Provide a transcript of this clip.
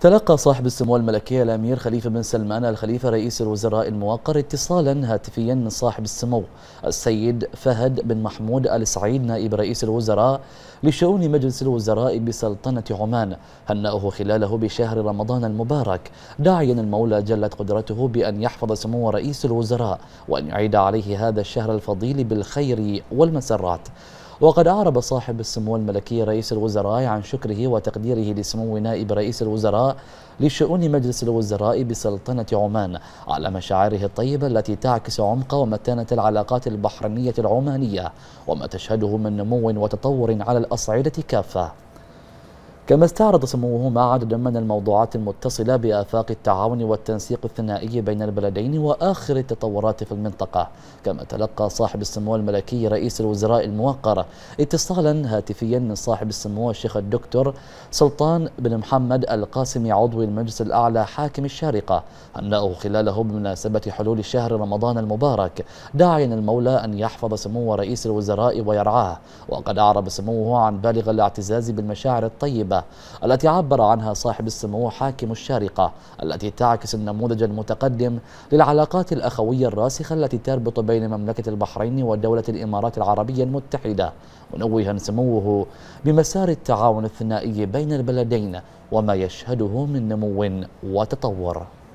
تلقى صاحب السمو الملكي الأمير خليفة بن سلمان الخليفة رئيس الوزراء الموقر اتصالا هاتفيا من صاحب السمو السيد فهد بن محمود آل سعيد نائب رئيس الوزراء لشؤون مجلس الوزراء بسلطنة عمان هنأه خلاله بشهر رمضان المبارك داعيا المولى جلت قدرته بأن يحفظ سمو رئيس الوزراء وأن يعيد عليه هذا الشهر الفضيل بالخير والمسرات وقد أعرب صاحب السمو الملكي رئيس الوزراء عن شكره وتقديره لسمو نائب رئيس الوزراء لشؤون مجلس الوزراء بسلطنة عمان على مشاعره الطيبة التي تعكس عمق ومتانة العلاقات البحرينية العمانية وما تشهده من نمو وتطور على الأصعدة كافة كما استعرض سموهما عددا من الموضوعات المتصلة بآفاق التعاون والتنسيق الثنائي بين البلدين وآخر التطورات في المنطقة كما تلقى صاحب السمو الملكي رئيس الوزراء الموقر اتصالا هاتفيا من صاحب السمو الشيخ الدكتور سلطان بن محمد القاسمي عضو المجلس الأعلى حاكم الشارقة أنه خلاله بمناسبة حلول شهر رمضان المبارك داعيا المولى أن يحفظ سمو رئيس الوزراء ويرعاه وقد أعرب سموه عن بالغ الاعتزاز بالمشاعر الطيبة الله التي عبر عنها صاحب السمو حاكم الشارقة التي تعكس النموذج المتقدم للعلاقات الأخوية الراسخة التي تربط بين مملكة البحرين ودولة الإمارات العربية المتحدة منوها سموه بمسار التعاون الثنائي بين البلدين وما يشهده من نمو وتطور